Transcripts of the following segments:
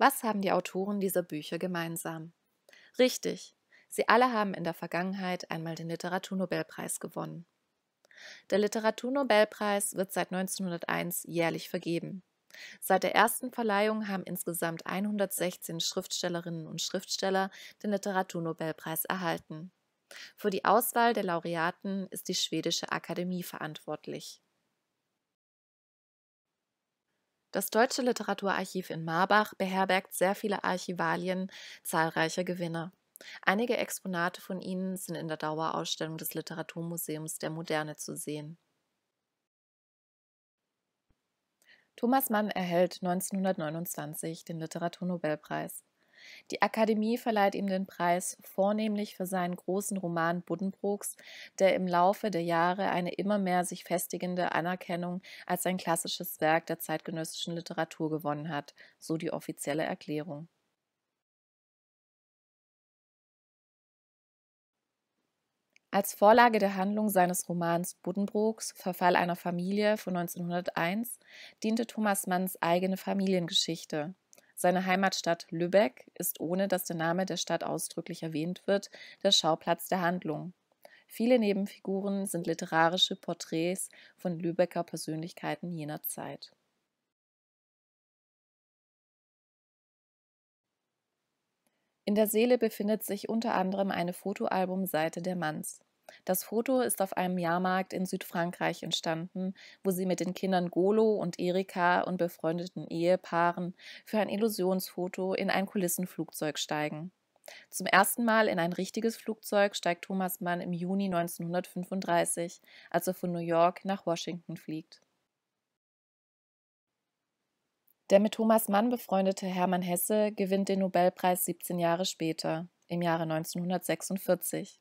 Was haben die Autoren dieser Bücher gemeinsam? Richtig, sie alle haben in der Vergangenheit einmal den Literaturnobelpreis gewonnen. Der Literaturnobelpreis wird seit 1901 jährlich vergeben. Seit der ersten Verleihung haben insgesamt 116 Schriftstellerinnen und Schriftsteller den Literaturnobelpreis erhalten. Für die Auswahl der Laureaten ist die Schwedische Akademie verantwortlich. Das Deutsche Literaturarchiv in Marbach beherbergt sehr viele Archivalien zahlreicher Gewinner. Einige Exponate von ihnen sind in der Dauerausstellung des Literaturmuseums der Moderne zu sehen. Thomas Mann erhält 1929 den Literaturnobelpreis. Die Akademie verleiht ihm den Preis vornehmlich für seinen großen Roman Buddenbrooks, der im Laufe der Jahre eine immer mehr sich festigende Anerkennung als ein klassisches Werk der zeitgenössischen Literatur gewonnen hat, so die offizielle Erklärung. Als Vorlage der Handlung seines Romans Buddenbrooks, Verfall einer Familie von 1901, diente Thomas Manns eigene Familiengeschichte, seine Heimatstadt Lübeck ist, ohne dass der Name der Stadt ausdrücklich erwähnt wird, der Schauplatz der Handlung. Viele Nebenfiguren sind literarische Porträts von Lübecker Persönlichkeiten jener Zeit. In der Seele befindet sich unter anderem eine Fotoalbumseite der Manns. Das Foto ist auf einem Jahrmarkt in Südfrankreich entstanden, wo sie mit den Kindern Golo und Erika und befreundeten Ehepaaren für ein Illusionsfoto in ein Kulissenflugzeug steigen. Zum ersten Mal in ein richtiges Flugzeug steigt Thomas Mann im Juni 1935, als er von New York nach Washington fliegt. Der mit Thomas Mann befreundete Hermann Hesse gewinnt den Nobelpreis 17 Jahre später, im Jahre 1946.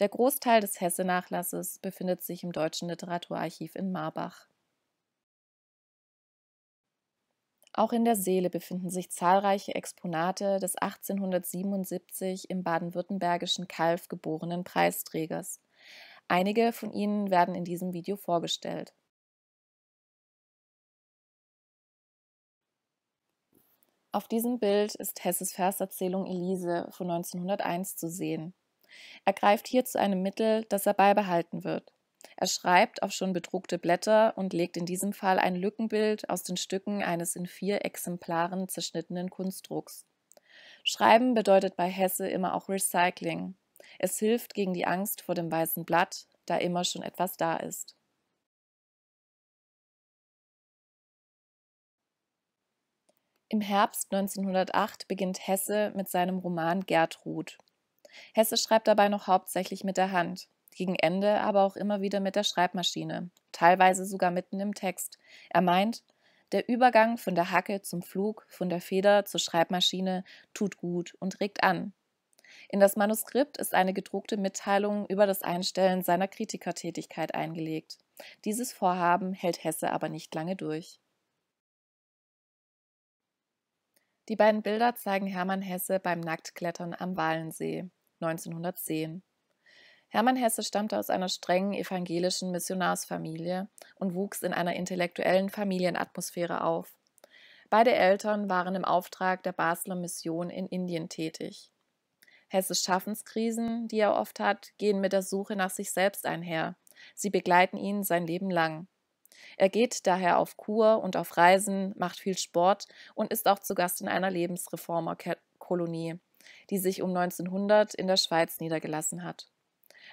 Der Großteil des Hesse-Nachlasses befindet sich im Deutschen Literaturarchiv in Marbach. Auch in der Seele befinden sich zahlreiche Exponate des 1877 im baden-württembergischen Kalf geborenen Preisträgers. Einige von ihnen werden in diesem Video vorgestellt. Auf diesem Bild ist Hesses Verserzählung Elise von 1901 zu sehen. Er greift hier zu einem Mittel, das er beibehalten wird. Er schreibt auf schon bedruckte Blätter und legt in diesem Fall ein Lückenbild aus den Stücken eines in vier Exemplaren zerschnittenen Kunstdrucks. Schreiben bedeutet bei Hesse immer auch Recycling. Es hilft gegen die Angst vor dem weißen Blatt, da immer schon etwas da ist. Im Herbst 1908 beginnt Hesse mit seinem Roman Gertrud, Hesse schreibt dabei noch hauptsächlich mit der Hand, gegen Ende aber auch immer wieder mit der Schreibmaschine, teilweise sogar mitten im Text. Er meint, der Übergang von der Hacke zum Flug, von der Feder zur Schreibmaschine tut gut und regt an. In das Manuskript ist eine gedruckte Mitteilung über das Einstellen seiner Kritikertätigkeit eingelegt. Dieses Vorhaben hält Hesse aber nicht lange durch. Die beiden Bilder zeigen Hermann Hesse beim Nacktklettern am Walensee. 1910. Hermann Hesse stammte aus einer strengen evangelischen Missionarsfamilie und wuchs in einer intellektuellen Familienatmosphäre auf. Beide Eltern waren im Auftrag der Basler Mission in Indien tätig. Hesses Schaffenskrisen, die er oft hat, gehen mit der Suche nach sich selbst einher. Sie begleiten ihn sein Leben lang. Er geht daher auf Kur und auf Reisen, macht viel Sport und ist auch zu Gast in einer Lebensreformerkolonie die sich um 1900 in der Schweiz niedergelassen hat.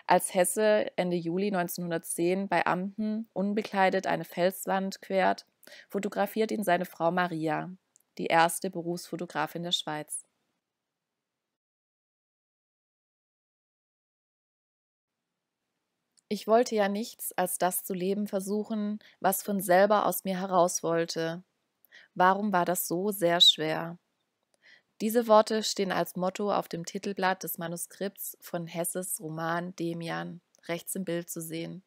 Als Hesse Ende Juli 1910 bei Amten unbekleidet eine Felswand quert, fotografiert ihn seine Frau Maria, die erste Berufsfotografin der Schweiz. Ich wollte ja nichts als das zu leben versuchen, was von selber aus mir heraus wollte. Warum war das so sehr schwer? Diese Worte stehen als Motto auf dem Titelblatt des Manuskripts von Hesses Roman Demian, rechts im Bild zu sehen.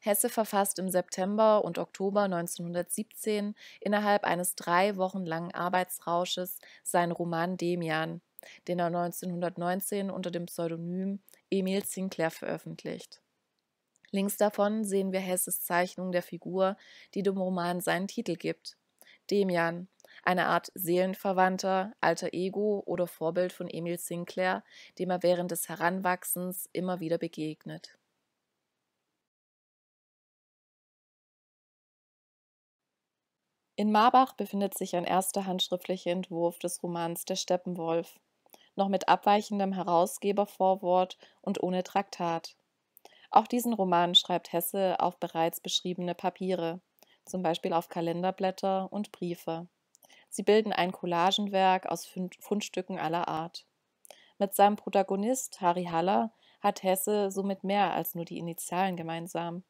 Hesse verfasst im September und Oktober 1917 innerhalb eines drei Wochen langen Arbeitsrausches seinen Roman Demian, den er 1919 unter dem Pseudonym Emil Sinclair veröffentlicht. Links davon sehen wir Hesses Zeichnung der Figur, die dem Roman seinen Titel gibt. Demian, eine Art Seelenverwandter, alter Ego oder Vorbild von Emil Sinclair, dem er während des Heranwachsens immer wieder begegnet. In Marbach befindet sich ein erster handschriftlicher Entwurf des Romans Der Steppenwolf, noch mit abweichendem Herausgebervorwort und ohne Traktat. Auch diesen Roman schreibt Hesse auf bereits beschriebene Papiere, zum Beispiel auf Kalenderblätter und Briefe. Sie bilden ein Collagenwerk aus Fundstücken aller Art. Mit seinem Protagonist Harry Haller hat Hesse somit mehr als nur die Initialen gemeinsam.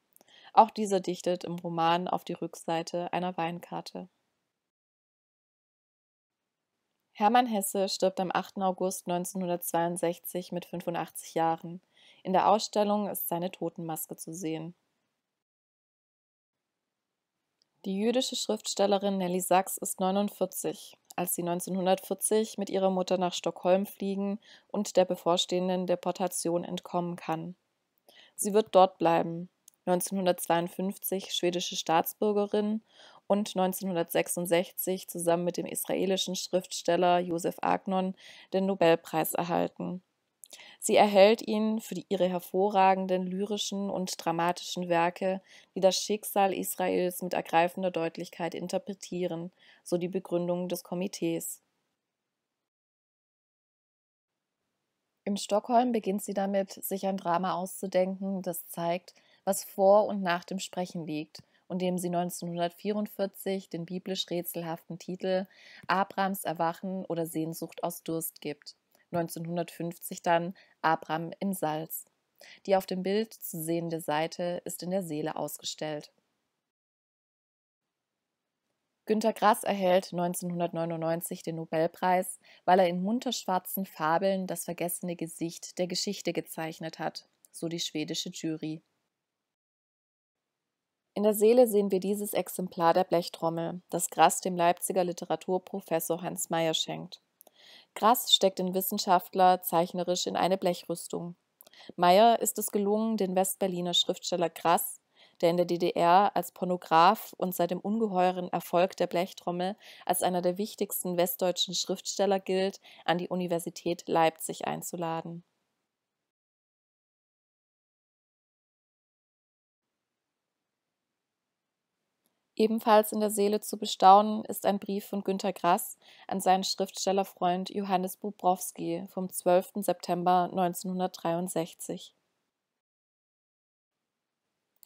Auch dieser dichtet im Roman auf die Rückseite einer Weinkarte. Hermann Hesse stirbt am 8. August 1962 mit 85 Jahren. In der Ausstellung ist seine Totenmaske zu sehen. Die jüdische Schriftstellerin Nelly Sachs ist 49, als sie 1940 mit ihrer Mutter nach Stockholm fliegen und der bevorstehenden Deportation entkommen kann. Sie wird dort bleiben, 1952 schwedische Staatsbürgerin und 1966 zusammen mit dem israelischen Schriftsteller Josef Agnon den Nobelpreis erhalten. Sie erhält ihn für ihre hervorragenden lyrischen und dramatischen Werke, die das Schicksal Israels mit ergreifender Deutlichkeit interpretieren, so die Begründung des Komitees. In Stockholm beginnt sie damit, sich ein Drama auszudenken, das zeigt, was vor und nach dem Sprechen liegt und dem sie 1944 den biblisch rätselhaften Titel Abrams Erwachen oder Sehnsucht aus Durst gibt. 1950 dann Abram in Salz. Die auf dem Bild zu sehende Seite ist in der Seele ausgestellt. Günter Grass erhält 1999 den Nobelpreis, weil er in munterschwarzen Fabeln das vergessene Gesicht der Geschichte gezeichnet hat, so die schwedische Jury. In der Seele sehen wir dieses Exemplar der Blechtrommel, das Grass dem Leipziger Literaturprofessor Hans Meyer schenkt. Grass steckt den Wissenschaftler zeichnerisch in eine Blechrüstung. Meyer ist es gelungen, den Westberliner Schriftsteller Grass, der in der DDR als Pornograf und seit dem ungeheuren Erfolg der Blechtrommel als einer der wichtigsten westdeutschen Schriftsteller gilt, an die Universität Leipzig einzuladen. Ebenfalls in der Seele zu bestaunen ist ein Brief von Günter Grass an seinen Schriftstellerfreund Johannes Bobrowski vom 12. September 1963.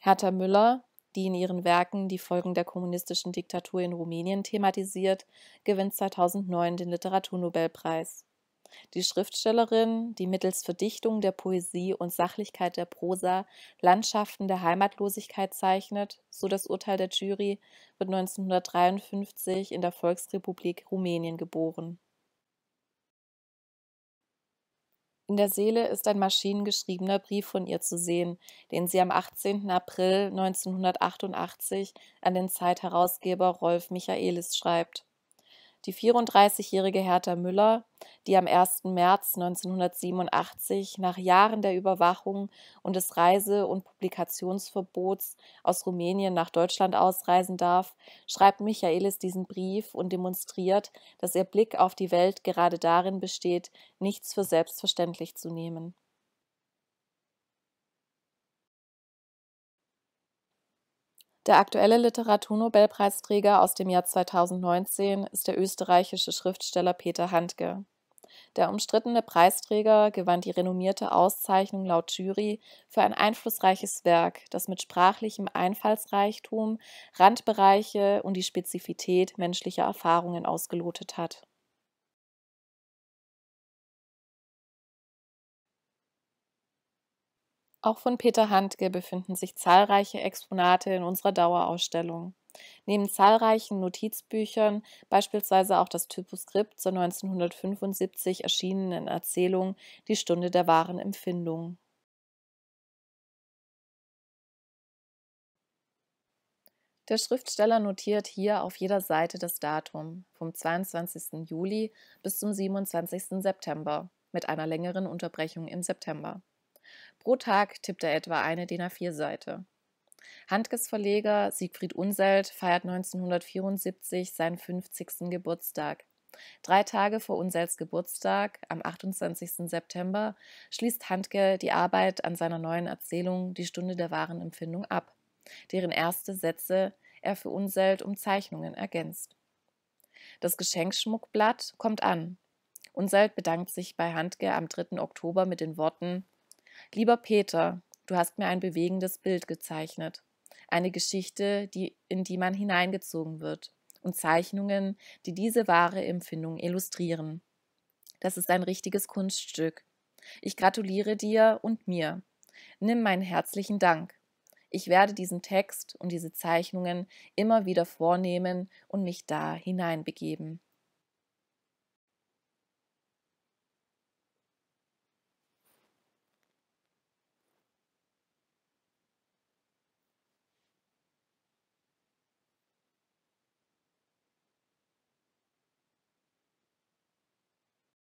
Hertha Müller, die in ihren Werken die Folgen der kommunistischen Diktatur in Rumänien thematisiert, gewinnt 2009 den Literaturnobelpreis. Die Schriftstellerin, die mittels Verdichtung der Poesie und Sachlichkeit der Prosa Landschaften der Heimatlosigkeit zeichnet, so das Urteil der Jury, wird 1953 in der Volksrepublik Rumänien geboren. In der Seele ist ein maschinengeschriebener Brief von ihr zu sehen, den sie am 18. April 1988 an den Zeitherausgeber Rolf Michaelis schreibt. Die 34-jährige Hertha Müller, die am 1. März 1987 nach Jahren der Überwachung und des Reise- und Publikationsverbots aus Rumänien nach Deutschland ausreisen darf, schreibt Michaelis diesen Brief und demonstriert, dass ihr Blick auf die Welt gerade darin besteht, nichts für selbstverständlich zu nehmen. Der aktuelle Literaturnobelpreisträger aus dem Jahr 2019 ist der österreichische Schriftsteller Peter Handke. Der umstrittene Preisträger gewann die renommierte Auszeichnung laut Jury für ein einflussreiches Werk, das mit sprachlichem Einfallsreichtum Randbereiche und die Spezifität menschlicher Erfahrungen ausgelotet hat. Auch von Peter Handke befinden sich zahlreiche Exponate in unserer Dauerausstellung. Neben zahlreichen Notizbüchern, beispielsweise auch das Typoskript zur 1975 erschienenen Erzählung Die Stunde der wahren Empfindung. Der Schriftsteller notiert hier auf jeder Seite das Datum vom 22. Juli bis zum 27. September mit einer längeren Unterbrechung im September. Pro Tag tippt er etwa eine DIN A4-Seite. Handkes Verleger Siegfried Unselt feiert 1974 seinen 50. Geburtstag. Drei Tage vor Unselts Geburtstag, am 28. September, schließt Handke die Arbeit an seiner neuen Erzählung Die Stunde der wahren Empfindung ab, deren erste Sätze er für Unselt um Zeichnungen ergänzt. Das Geschenkschmuckblatt kommt an. Unselt bedankt sich bei Handke am 3. Oktober mit den Worten Lieber Peter, du hast mir ein bewegendes Bild gezeichnet, eine Geschichte, die, in die man hineingezogen wird, und Zeichnungen, die diese wahre Empfindung illustrieren. Das ist ein richtiges Kunststück. Ich gratuliere dir und mir. Nimm meinen herzlichen Dank. Ich werde diesen Text und diese Zeichnungen immer wieder vornehmen und mich da hineinbegeben.